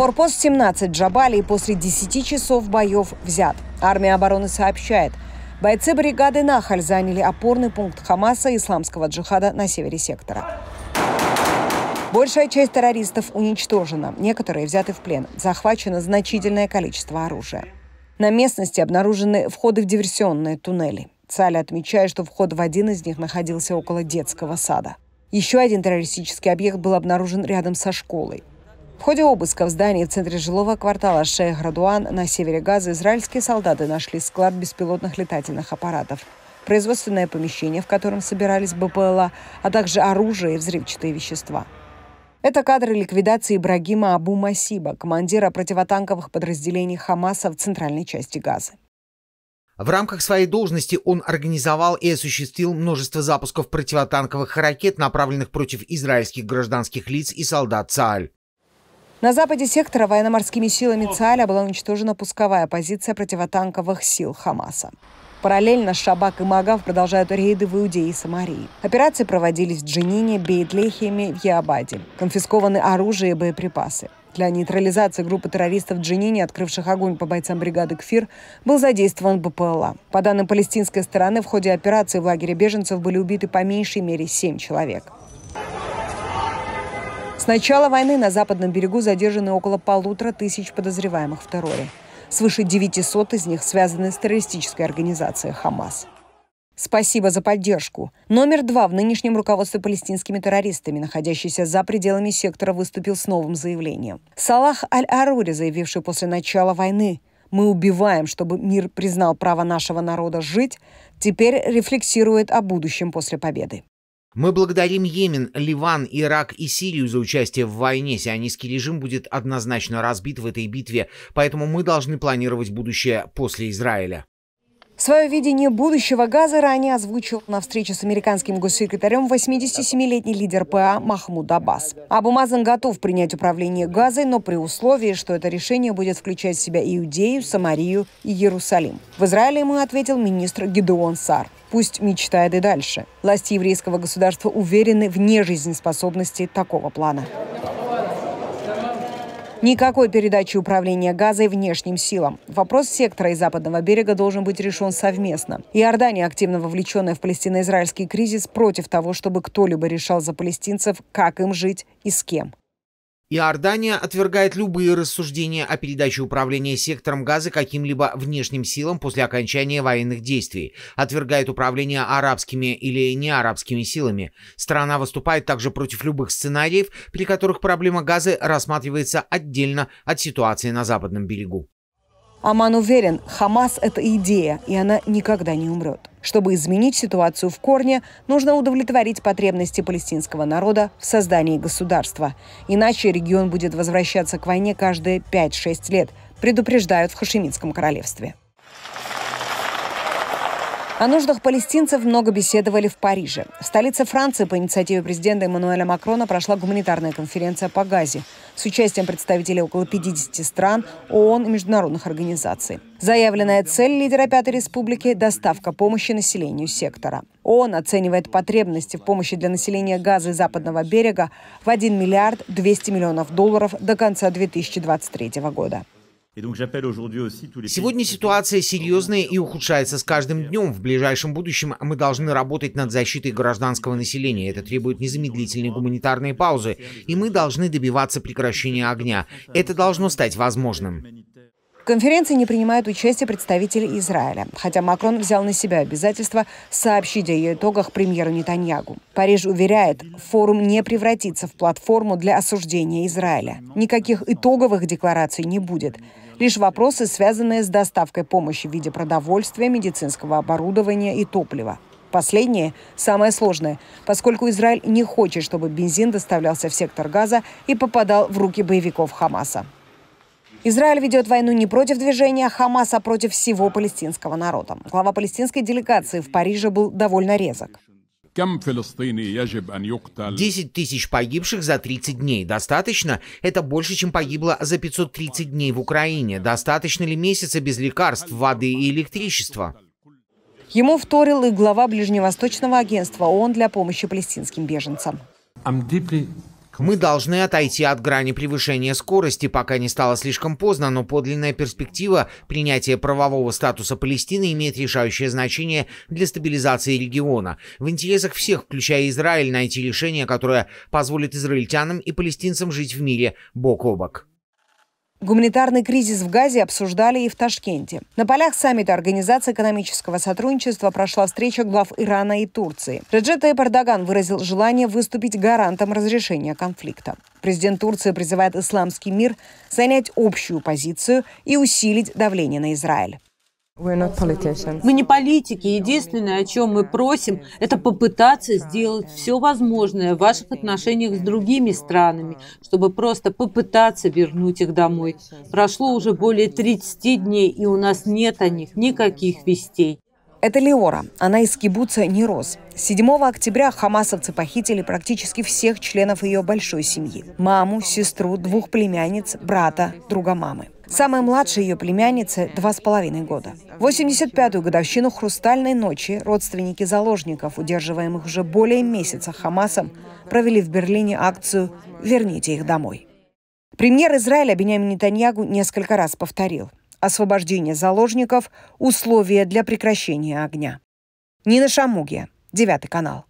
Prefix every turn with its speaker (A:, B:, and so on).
A: Форпост 17 Джабалии после 10 часов боев взят. Армия обороны сообщает, бойцы бригады «Нахаль» заняли опорный пункт Хамаса и исламского джихада на севере сектора. Большая часть террористов уничтожена, некоторые взяты в плен. Захвачено значительное количество оружия. На местности обнаружены входы в диверсионные туннели. Цаля отмечает, что вход в один из них находился около детского сада. Еще один террористический объект был обнаружен рядом со школой. В ходе обыска в здании в центре жилого квартала Шея Градуан на севере Газа израильские солдаты нашли склад беспилотных летательных аппаратов, производственное помещение, в котором собирались БПЛА, а также оружие и взрывчатые вещества. Это кадры ликвидации Ибрагима Абу Масиба, командира противотанковых подразделений Хамаса
B: в центральной части Газы. В рамках своей должности он организовал и осуществил множество запусков противотанковых ракет, направленных против израильских гражданских лиц и солдат ЦААЛь.
A: На западе сектора военно-морскими силами ЦАля была уничтожена пусковая позиция противотанковых сил Хамаса. Параллельно Шабак и Магав продолжают рейды в Иудее и Самарии. Операции проводились в Джинине, Бейтлехеме, в Ябаде. Конфискованы оружие и боеприпасы. Для нейтрализации группы террористов в Джинине, открывших огонь по бойцам бригады КФИР, был задействован БПЛА. По данным палестинской стороны, в ходе операции в лагере беженцев были убиты по меньшей мере семь человек. С начала войны на западном берегу задержаны около полутора тысяч подозреваемых в терроре. Свыше 900 из них связаны с террористической организацией «Хамас». Спасибо за поддержку. Номер два в нынешнем руководстве палестинскими террористами, находящийся за пределами сектора, выступил с новым заявлением. Салах Аль-Арури, заявивший после начала войны, «Мы убиваем, чтобы мир признал право нашего народа жить», теперь рефлексирует
B: о будущем после победы. Мы благодарим Йемен, Ливан, Ирак и Сирию за участие в войне. Сионистский режим будет однозначно разбит в этой битве, поэтому мы должны планировать будущее после Израиля.
A: Свое видение будущего газа ранее озвучил на встрече с американским госсекретарем 87-летний лидер ПА Махмуд Аббас. Абумазан готов принять управление газой, но при условии, что это решение будет включать в себя Иудею, Самарию и Иерусалим. В Израиле ему ответил министр Гедеон Сар. Пусть мечтает и дальше. Власти еврейского государства уверены в нежизнеспособности такого плана. Никакой передачи управления газой внешним силам. Вопрос сектора и западного берега должен быть решен совместно. Иордания, активно вовлеченная в палестино-израильский кризис, против того, чтобы кто-либо решал за палестинцев, как им жить и с
B: кем. Иордания отвергает любые рассуждения о передаче управления сектором газа каким-либо внешним силам после окончания военных действий, отвергает управление арабскими или неарабскими силами. Страна выступает также против любых сценариев, при которых проблема газа рассматривается отдельно от ситуации на западном берегу.
A: Аман уверен, Хамас – это идея, и она никогда не умрет. Чтобы изменить ситуацию в корне, нужно удовлетворить потребности палестинского народа в создании государства. Иначе регион будет возвращаться к войне каждые 5-6 лет, предупреждают в Хашемитском королевстве. О нуждах палестинцев много беседовали в Париже. В столице Франции по инициативе президента Эммануэля Макрона прошла гуманитарная конференция по Газе с участием представителей около 50 стран, ООН и международных организаций. Заявленная цель лидера Пятой Республики – доставка помощи населению сектора. ООН оценивает потребности в помощи для населения Газы Западного берега в 1 миллиард 200 миллионов долларов до конца 2023 года.
B: Сегодня ситуация серьезная и ухудшается с каждым днем. В ближайшем будущем мы должны работать над защитой гражданского населения. Это требует незамедлительной гуманитарной паузы. И мы должны добиваться прекращения огня. Это должно стать возможным.
A: В конференции не принимают участие представители Израиля, хотя Макрон взял на себя обязательство сообщить о ее итогах премьеру Нетаньягу. Париж уверяет, форум не превратится в платформу для осуждения Израиля. Никаких итоговых деклараций не будет. Лишь вопросы, связанные с доставкой помощи в виде продовольствия, медицинского оборудования и топлива. Последнее – самое сложное, поскольку Израиль не хочет, чтобы бензин доставлялся в сектор газа и попадал в руки боевиков Хамаса. Израиль ведет войну не против движения Хамас, а против всего палестинского народа. Глава палестинской делегации в Париже был довольно
B: резок. 10 тысяч погибших за 30 дней. Достаточно? Это больше, чем погибло за 530 дней в Украине. Достаточно ли месяца без лекарств, воды и электричества?
A: Ему вторил и глава Ближневосточного агентства ООН для помощи палестинским беженцам.
B: Мы должны отойти от грани превышения скорости, пока не стало слишком поздно, но подлинная перспектива принятия правового статуса Палестины имеет решающее значение для стабилизации региона. В интересах всех, включая Израиль, найти решение, которое позволит израильтянам и палестинцам жить в мире бок о бок.
A: Гуманитарный кризис в Газе обсуждали и в Ташкенте. На полях саммита Организации экономического сотрудничества прошла встреча глав Ирана и Турции. Реджеп Тайп Эрдоган выразил желание выступить гарантом разрешения конфликта. Президент Турции призывает исламский мир занять общую позицию и усилить давление на Израиль. Мы
B: не политики. Единственное, о чем мы просим, это попытаться сделать все возможное в ваших отношениях с другими странами, чтобы просто попытаться вернуть их домой. Прошло уже более 30 дней, и у нас нет о них никаких вестей.
A: Это Леора. Она из кибуца Нероз. 7 октября хамасовцы похитили практически всех членов ее большой семьи. Маму, сестру, двух племянниц, брата, друга мамы. Самая младшая ее племянница – два с половиной года. 85-ю годовщину «Хрустальной ночи» родственники заложников, удерживаемых уже более месяца Хамасом, провели в Берлине акцию «Верните их домой». Премьер Израиля Бениамин Нетаньягу несколько раз повторил «Освобождение заложников – условия для прекращения огня». Нина Шамугия,
B: Девятый канал.